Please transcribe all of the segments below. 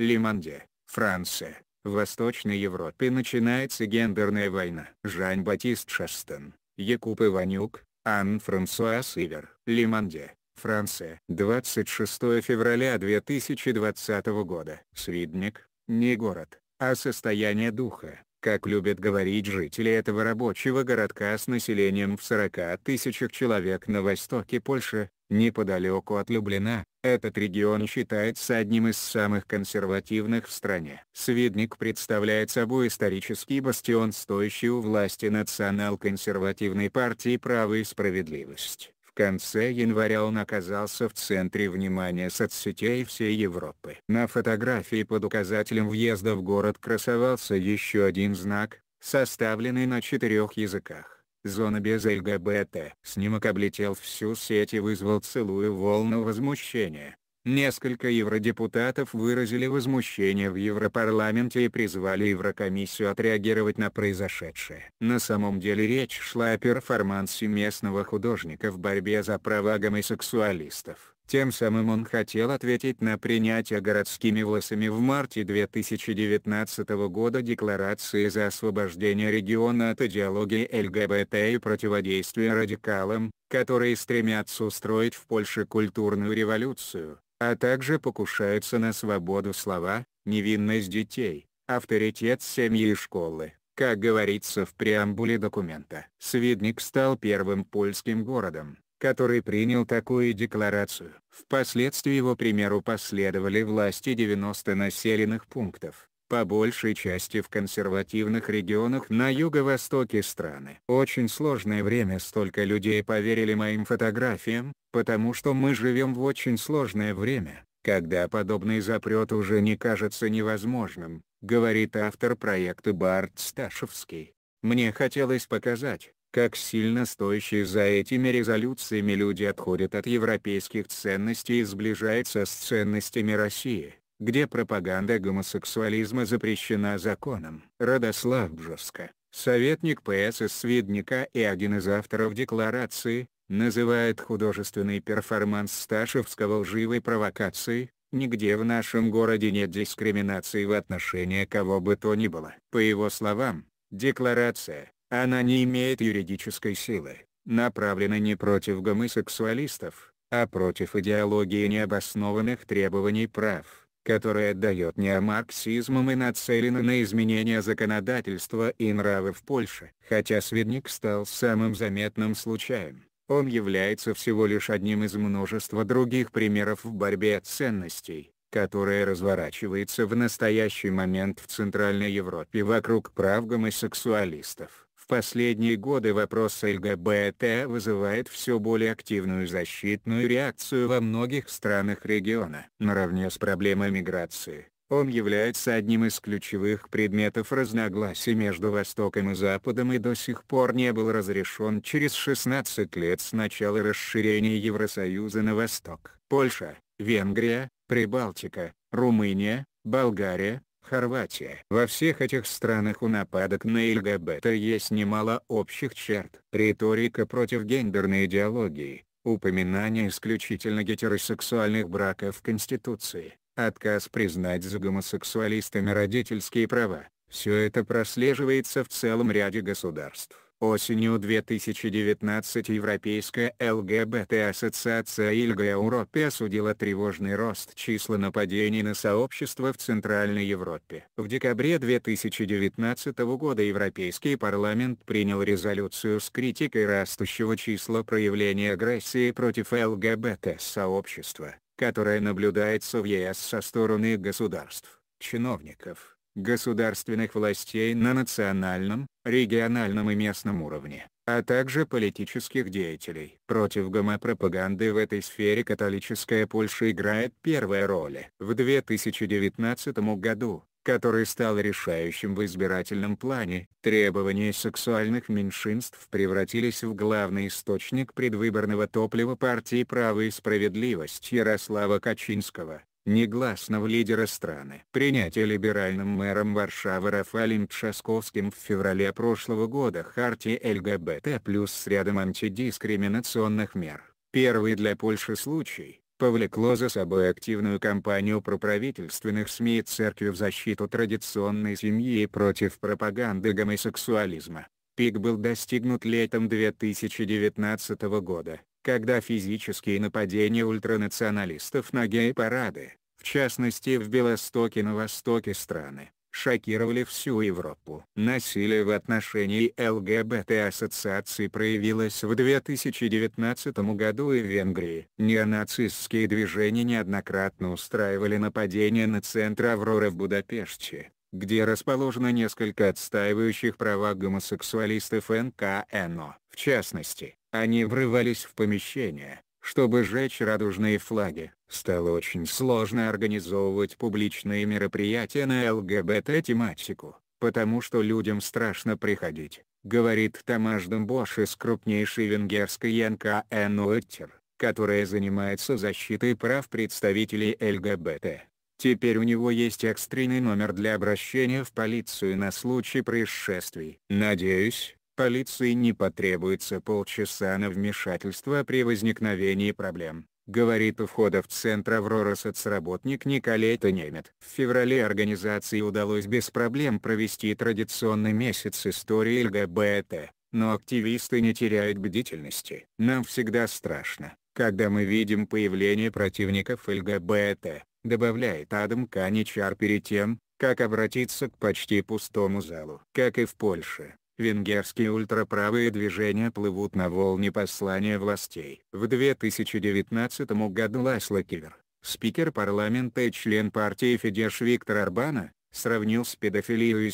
Лиманде, Франция, в Восточной Европе начинается гендерная война. Жан-Батист Шастен, Якуб Иванюк, Ан-Франсуа Сивер, Лиманде, Франция. 26 февраля 2020 года. Свидник, не город, а состояние духа как любят говорить жители этого рабочего городка с населением в 40 тысячах человек на востоке Польши, неподалеку от Люблина, этот регион считается одним из самых консервативных в стране. Свидник представляет собой исторический бастион стоящий у власти национал-консервативной партии «Право и справедливость» конце января он оказался в центре внимания соцсетей всей Европы. На фотографии под указателем въезда в город красовался еще один знак, составленный на четырех языках. Зона без ЛГБТ. Снимок облетел всю сеть и вызвал целую волну возмущения. Несколько евродепутатов выразили возмущение в Европарламенте и призвали Еврокомиссию отреагировать на произошедшее. На самом деле речь шла о перформансе местного художника в борьбе за права гомосексуалистов. Тем самым он хотел ответить на принятие городскими властями в марте 2019 года декларации за освобождение региона от идеологии ЛГБТ и противодействия радикалам, которые стремятся устроить в Польше культурную революцию а также покушаются на свободу слова, невинность детей, авторитет семьи и школы. Как говорится в преамбуле документа, Свидник стал первым польским городом, который принял такую декларацию. Впоследствии его примеру последовали власти 90 населенных пунктов по большей части в консервативных регионах на юго-востоке страны. Очень сложное время столько людей поверили моим фотографиям, потому что мы живем в очень сложное время, когда подобный запрет уже не кажется невозможным, говорит автор проекта Барт Сташевский. Мне хотелось показать, как сильно стоящие за этими резолюциями люди отходят от европейских ценностей и сближаются с ценностями России где пропаганда гомосексуализма запрещена законом. Радослав Бжоска, советник ПСС Свидника и один из авторов декларации, называет художественный перформанс Сташевского лживой провокацией, Нигде в нашем городе нет дискриминации в отношении кого бы то ни было. По его словам, декларация, она не имеет юридической силы, направлена не против гомосексуалистов, а против идеологии необоснованных требований прав, которая отдает неомарксизмом и нацелена на изменение законодательства и нравы в Польше. Хотя Свидник стал самым заметным случаем, он является всего лишь одним из множества других примеров в борьбе ценностей, которая разворачивается в настоящий момент в Центральной Европе вокруг прав гомосексуалистов последние годы вопрос ЛГБТ вызывает все более активную защитную реакцию во многих странах региона. Наравне с проблемой миграции, он является одним из ключевых предметов разногласий между Востоком и Западом и до сих пор не был разрешен через 16 лет с начала расширения Евросоюза на восток. Польша, Венгрия, Прибалтика, Румыния, Болгария, Хорватия. Во всех этих странах у нападок на ЛГБТ есть немало общих черт. Риторика против гендерной идеологии, упоминание исключительно гетеросексуальных браков в Конституции, отказ признать за гомосексуалистами родительские права. Все это прослеживается в целом ряде государств. Осенью 2019 Европейская ЛГБТ-ассоциация Ильга Европе осудила тревожный рост числа нападений на сообщества в Центральной Европе. В декабре 2019 года Европейский парламент принял резолюцию с критикой растущего числа проявлений агрессии против ЛГБТ-сообщества, которое наблюдается в ЕС со стороны государств, чиновников, государственных властей на национальном, региональном и местном уровне, а также политических деятелей. Против гомопропаганды в этой сфере католическая Польша играет первые роли. В 2019 году, который стал решающим в избирательном плане, требования сексуальных меньшинств превратились в главный источник предвыборного топлива партии «Право и справедливость» Ярослава Качинского. Негласно в лидера страны. Принятие либеральным мэром Варшавы Рафалем Тшасковским в феврале прошлого года хартии ЛГБТ плюс с рядом антидискриминационных мер. Первый для Польши случай, повлекло за собой активную кампанию проправительственных СМИ и церкви в защиту традиционной семьи и против пропаганды гомосексуализма. Пик был достигнут летом 2019 года, когда физические нападения ультранационалистов на гей-парады, в частности в Белостоке на востоке страны, шокировали всю Европу. Насилие в отношении ЛГБТ-ассоциаций проявилось в 2019 году и в Венгрии. Неонацистские движения неоднократно устраивали нападения на центр авроры в Будапеште, где расположено несколько отстаивающих права гомосексуалистов НКНО. В частности, они врывались в помещение, чтобы сжечь радужные флаги. Стало очень сложно организовывать публичные мероприятия на ЛГБТ-тематику, потому что людям страшно приходить, говорит Тамаш Домбош из крупнейшей венгерской НКН «Уэттер», которая занимается защитой прав представителей ЛГБТ. Теперь у него есть экстренный номер для обращения в полицию на случай происшествий. Надеюсь, полиции не потребуется полчаса на вмешательство при возникновении проблем, говорит у входа в центр Аврора соцработник Николета Немет. В феврале организации удалось без проблем провести традиционный месяц истории ЛГБТ, но активисты не теряют бдительности. Нам всегда страшно, когда мы видим появление противников ЛГБТ, добавляет Адам Каничар перед тем, как обратиться к почти пустому залу. Как и в Польше, Венгерские ультраправые движения плывут на волне послания властей. В 2019 году Ласло Кивер, спикер парламента и член партии Фидеш Виктор Арбана, сравнил с педофилией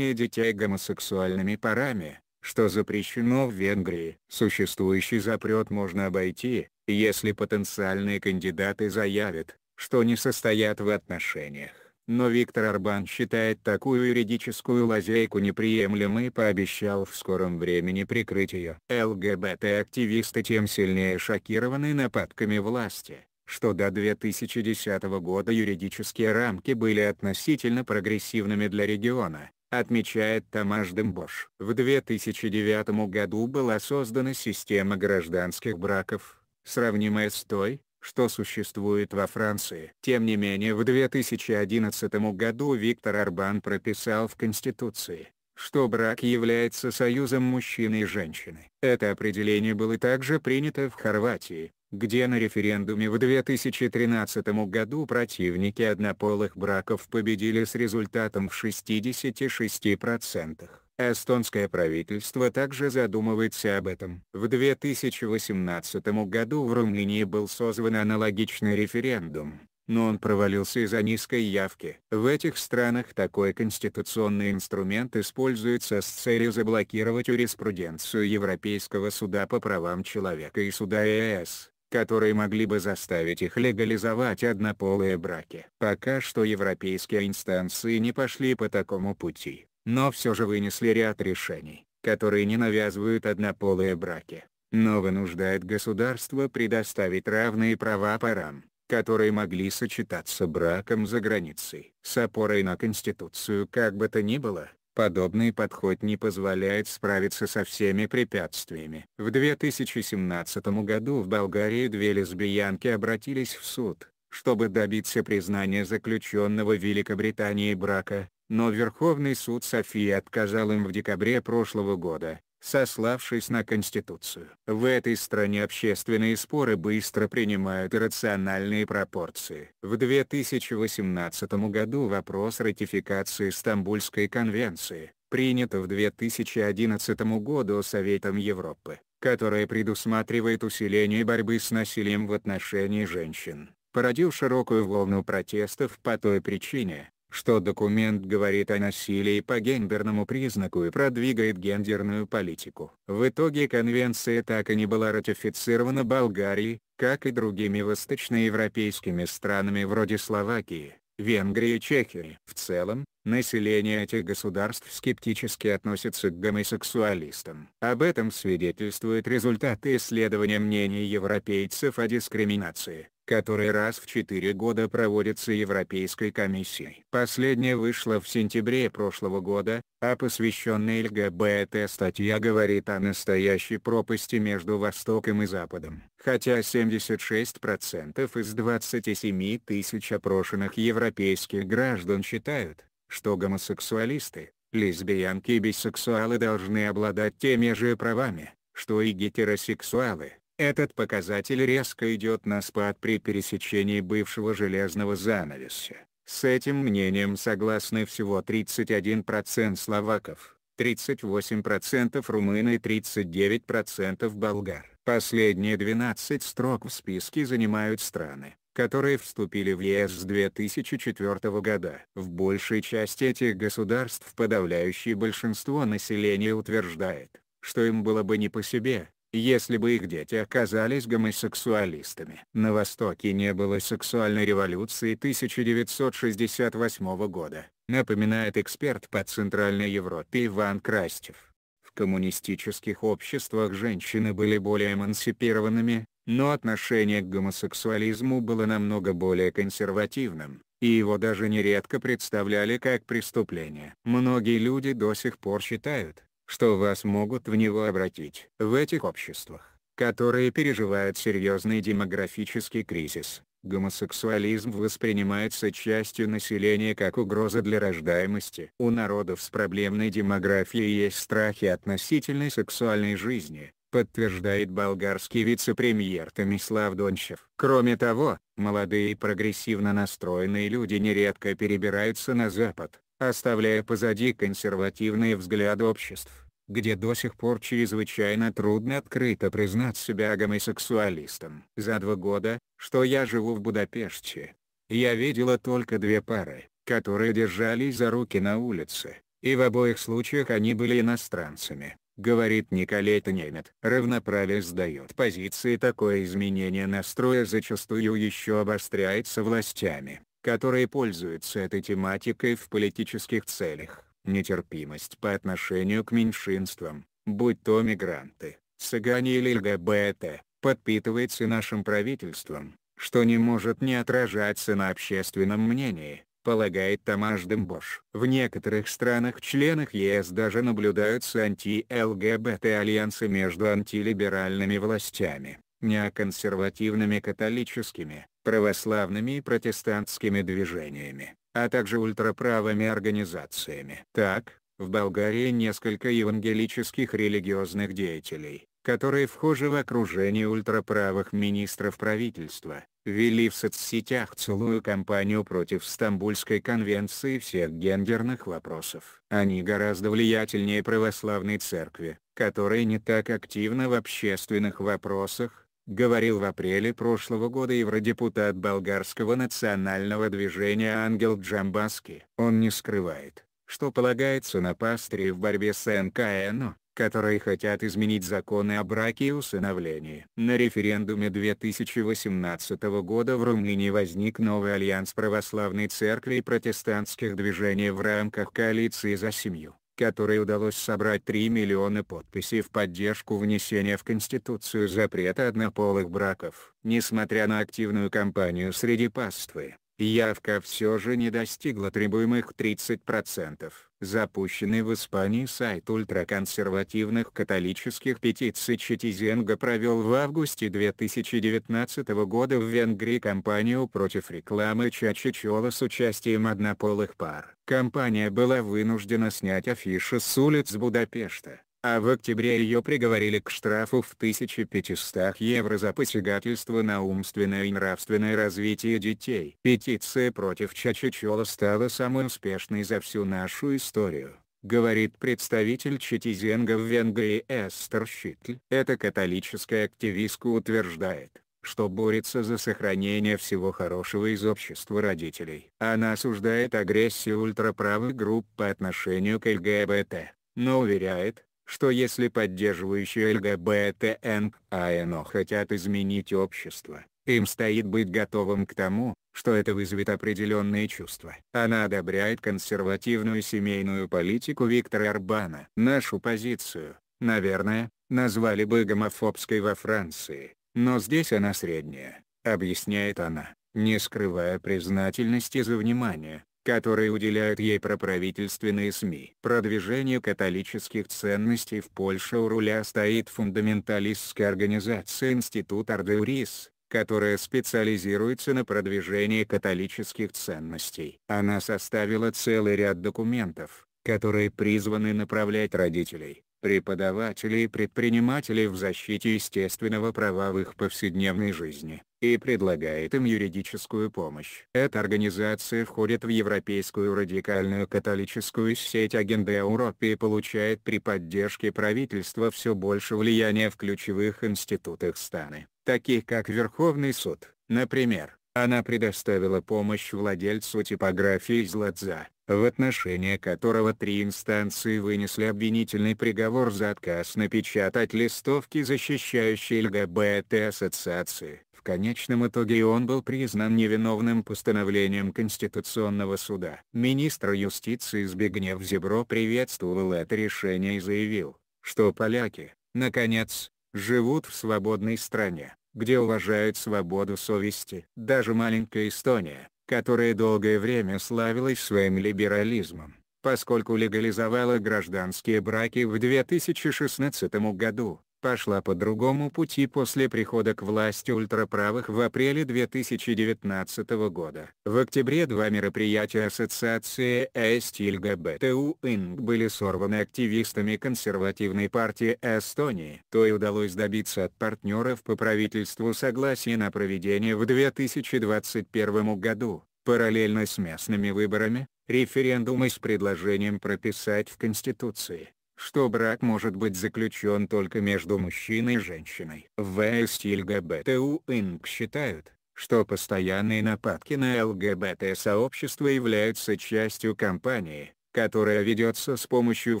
и детей гомосексуальными парами, что запрещено в Венгрии. Существующий запрет можно обойти, если потенциальные кандидаты заявят, что не состоят в отношениях но Виктор Арбан считает такую юридическую лазейку неприемлемой и пообещал в скором времени прикрыть ее. ЛГБТ-активисты тем сильнее шокированы нападками власти, что до 2010 года юридические рамки были относительно прогрессивными для региона, отмечает Тамаш Дембош. В 2009 году была создана система гражданских браков, сравнимая с той, что существует во Франции. Тем не менее в 2011 году Виктор АРБАН прописал в Конституции, что брак является союзом мужчины и женщины. Это определение было также принято в Хорватии, где на референдуме в 2013 году противники однополых браков победили с результатом в 66%. Эстонское правительство также задумывается об этом. В 2018 году в Румынии был создан аналогичный референдум, но он провалился из-за низкой явки. В этих странах такой конституционный инструмент используется с целью заблокировать юриспруденцию Европейского суда по правам человека и суда ЕС э которые могли бы заставить их легализовать однополые браки. Пока что европейские инстанции не пошли по такому пути но все же вынесли ряд решений, которые не навязывают однополые браки, но вынуждают государство предоставить равные права парам, которые могли сочетаться браком за границей. С опорой на Конституцию как бы то ни было, подобный подход не позволяет справиться со всеми препятствиями. В 2017 году в Болгарии две лесбиянки обратились в суд, чтобы добиться признания заключенного в Великобритании брака, но Верховный суд Софии отказал им в декабре прошлого года, сославшись на Конституцию. В этой стране общественные споры быстро принимают рациональные пропорции. В 2018 году вопрос ратификации Стамбульской конвенции, принято в 2011 году Советом Европы, которая предусматривает усиление борьбы с насилием в отношении женщин, породил широкую волну протестов по той причине, что документ говорит о насилии по гендерному признаку и продвигает гендерную политику. В итоге конвенция так и не была ратифицирована Болгарией, как и другими восточноевропейскими странами вроде Словакии, Венгрии и Чехии. В целом, население этих государств скептически относится к гомосексуалистам. Об этом свидетельствуют результаты исследования мнений европейцев о дискриминации, который раз в 4 года проводится Европейской комиссией. Последняя вышла в сентябре прошлого года, а посвященная ЛГБТ статья говорит о настоящей пропасти между Востоком и Западом. Хотя 76% из 27 тысяч опрошенных европейских граждан считают, что гомосексуалисты, лесбиянки и бисексуалы должны обладать теми же правами, что и гетеросексуалы. Этот показатель резко идет на спад при пересечении бывшего железного занавеса. С этим мнением согласны всего 31% словаков, 38% румын и 39% болгар. Последние 12 строк в списке занимают страны, которые вступили в ЕС с 2004 года. В большей части этих государств подавляющее большинство населения утверждает, что им было бы не по себе, если бы их дети оказались гомосексуалистами. На Востоке не было сексуальной революции 1968 года, напоминает эксперт по Центральной Европе Иван Крастев. В коммунистических обществах женщины были более эмансипированными, но отношение к гомосексуализму было намного более консервативным, и его даже нередко представляли как преступление. Многие люди до сих пор считают, что вас могут в него обратить. В этих обществах, которые переживают серьезный демографический кризис, гомосексуализм воспринимается частью населения как угроза для рождаемости. У народов с проблемной демографией есть страхи относительной сексуальной жизни, подтверждает болгарский вице-премьер Томислав Дончев. Кроме того, молодые и прогрессивно настроенные люди нередко перебираются на Запад, оставляя позади консервативные взгляды обществ, где до сих пор чрезвычайно трудно открыто признать себя гомосексуалистом. За два года, что я живу в Будапеште, я видела только две пары, которые держались за руки на улице, и в обоих случаях они были иностранцами, говорит Николета Немет. Равноправие сдает позиции такое изменение настроя зачастую еще обостряется властями которые пользуются этой тематикой в политических целях. Нетерпимость по отношению к меньшинствам, будь то мигранты, цыгане или ЛГБТ, подпитывается нашим правительством, что не может не отражаться на общественном мнении, полагает Тамаш Дембош. В некоторых странах-членах ЕС даже наблюдаются анти-ЛГБТ-альянсы между антилиберальными властями, неоконсервативными католическими, православными и протестантскими движениями, а также ультраправыми организациями. Так, в Болгарии несколько евангелических религиозных деятелей, которые вхожи в окружение ультраправых министров правительства, вели в соцсетях целую кампанию против Стамбульской конвенции всех гендерных вопросов. Они гораздо влиятельнее православной церкви, которая не так активна в общественных вопросах, говорил в апреле прошлого года евродепутат болгарского национального движения Ангел Джамбаски. Он не скрывает, что полагается на пастырей в борьбе с НКНО, которые хотят изменить законы о браке и усыновлении. На референдуме 2018 года в Румынии возник новый альянс православной церкви и протестантских движений в рамках коалиции «За семью» которой удалось собрать 3 миллиона подписей в поддержку внесения в Конституцию запрета однополых браков. Несмотря на активную кампанию среди паствы, явка все же не достигла требуемых 30%. Запущенный в Испании сайт ультраконсервативных католических петиций Читизенга провел в августе 2019 года в Венгрии кампанию против рекламы Чачичола с участием однополых пар. Компания была вынуждена снять афиши с улиц Будапешта а в октябре ее приговорили к штрафу в 1500 евро за посягательство на умственное и нравственное развитие детей. Петиция против Чачичела стала самой успешной за всю нашу историю говорит представитель Читизенга в Венгрии Эстер Щитль. Эта католическая активистка утверждает, что борется за сохранение всего хорошего из общества родителей. Она осуждает агрессию ультраправых групп по отношению к ЛГБТ, но уверяет, что если поддерживающие ЛГБТН АНО хотят изменить общество, им стоит быть готовым к тому, что это вызовет определенные чувства. Она одобряет консервативную семейную политику Виктора Орбана. Нашу позицию, наверное, назвали бы гомофобской во Франции, но здесь она средняя, объясняет она, не скрывая признательности за внимание, которые уделяют ей проправительственные СМИ. Продвижение католических ценностей в Польше у руля стоит фундаменталистская организация Институт Ардеурис, которая специализируется на продвижении католических ценностей. Она составила целый ряд документов, которые призваны направлять родителей, преподавателей и предпринимателей в защите естественного права в их повседневной жизни, и предлагает им юридическую помощь. Эта организация входит в европейскую радикальную католическую сеть Агенда Европы и получает при поддержке правительства все больше влияния в ключевых институтах страны, таких как Верховный суд, например. Она предоставила помощь владельцу типографии Златза, в отношении которого три инстанции вынесли обвинительный приговор за отказ напечатать листовки, защищающие ЛГБТ-ассоциации. В конечном итоге он был признан невиновным постановлением Конституционного суда. Министр юстиции Збигнев Зебро приветствовал это решение и заявил, что поляки, наконец, живут в свободной стране, где уважают свободу совести. Даже маленькая Эстония, которая долгое время славилась своим либерализмом, поскольку легализовала гражданские браки в 2016 году пошла по другому пути после прихода к власти ультраправых в апреле 2019 года. В октябре два мероприятия Ассоциации СТЛГБТУ ИНГ были сорваны активистами консервативной партии Эстонии. То и удалось добиться от партнеров по правительству согласия на проведение в 2021 году. Параллельно с местными выборами, референдумы с предложением прописать в Конституции, что брак может быть заключен только между мужчиной и женщиной. В ЛГБТУ Инк считают, что постоянные нападки на ЛГБТ-сообщество являются частью кампании, которая ведется с помощью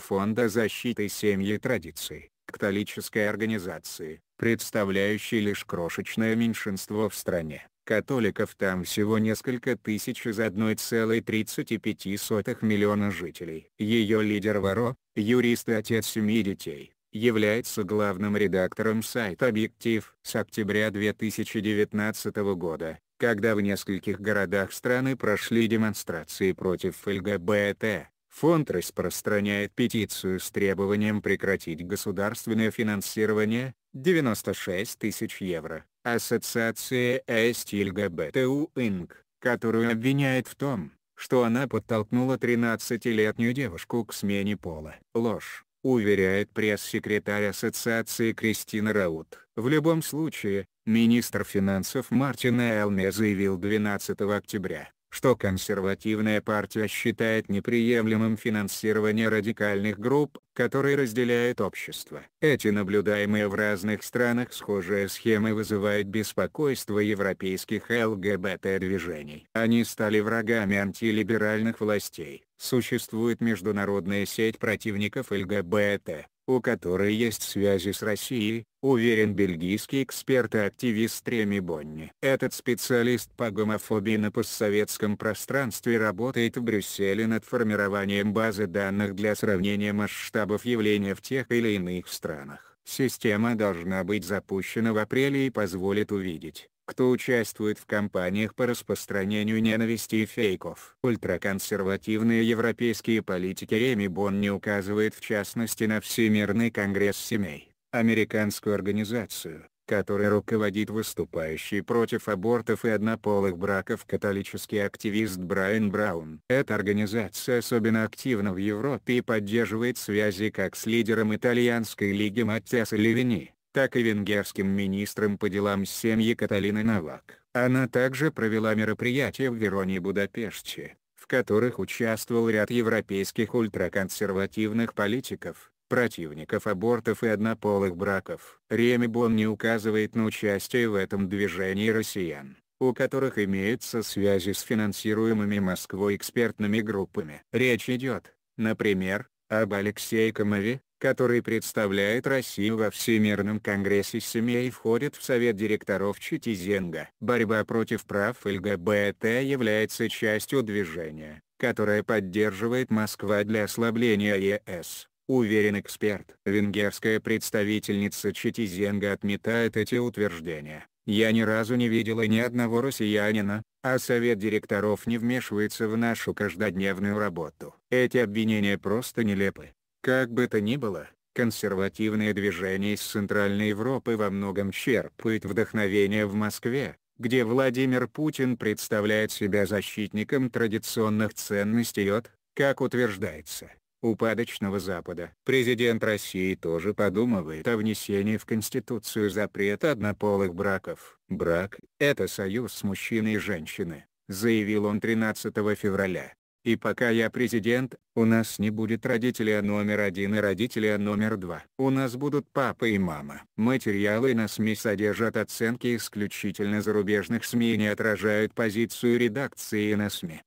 Фонда защиты семьи традиций, католической организации, представляющей лишь крошечное меньшинство в стране. Католиков там всего несколько тысяч из 1,35 миллиона жителей. Ее лидер Варо, юрист и отец семи детей, является главным редактором сайта «Объектив» с октября 2019 года, когда в нескольких городах страны прошли демонстрации против ЛГБТ. Фонд распространяет петицию с требованием прекратить государственное финансирование, 96 тысяч евро, Ассоциация ЭСТ Инг, которую обвиняет в том, что она подтолкнула 13-летнюю девушку к смене пола. Ложь, уверяет пресс-секретарь ассоциации Кристина Раут. В любом случае, министр финансов Мартин Элме заявил 12 октября, что консервативная партия считает неприемлемым финансирование радикальных групп, которые разделяют общество. Эти наблюдаемые в разных странах схожие схемы вызывают беспокойство европейских ЛГБТ-движений. Они стали врагами антилиберальных властей. Существует международная сеть противников ЛГБТ, у которой есть связи с Россией, уверен бельгийский эксперт активист Реми Бонни. Этот специалист по гомофобии на постсоветском пространстве работает в Брюсселе над формированием базы данных для сравнения масштабов явления в тех или иных странах. Система должна быть запущена в апреле и позволит увидеть, кто участвует в кампаниях по распространению ненависти и фейков. Ультраконсервативные европейские политики Реми Бонни указывает в частности на Всемирный конгресс семей, американскую организацию, которая руководит выступающий против абортов и однополых браков католический активист Брайан Браун. Эта организация особенно активна в Европе и поддерживает связи как с лидером итальянской лиги Маттиасо Левини, так и венгерским министром по делам семьи Каталины Навак. Она также провела мероприятия в Вероне и Будапеште, в которых участвовал ряд европейских ультраконсервативных политиков, противников абортов и однополых браков. Реми Бон не указывает на участие в этом движении россиян, у которых имеются связи с финансируемыми Москвой экспертными группами. Речь идет, например, об Алексее Комове, который представляет Россию во Всемирном конгрессе семьи и входит в совет директоров Читизенга. Борьба против прав ЛГБТ является частью движения, которое поддерживает Москва для ослабления ЕС уверен эксперт. Венгерская представительница Читизенга отметает эти утверждения. Я ни разу не видела ни одного россиянина, а совет директоров не вмешивается в нашу каждодневную работу. Эти обвинения просто нелепы. Как бы то ни было, консервативное движение из Центральной Европы во многом черпает вдохновение в Москве, где Владимир Путин представляет себя защитником традиционных ценностей от, как утверждается, упадочного Запада. Президент России тоже подумывает о внесении в Конституцию запрета однополых браков. «Брак — это союз мужчины и женщины», — заявил он 13 февраля. И пока я президент, у нас не будет родителя номер один и родителя номер два. У нас будут папа и мама. Материалы на СМИ содержат оценки исключительно зарубежных СМИ и не отражают позицию редакции на СМИ.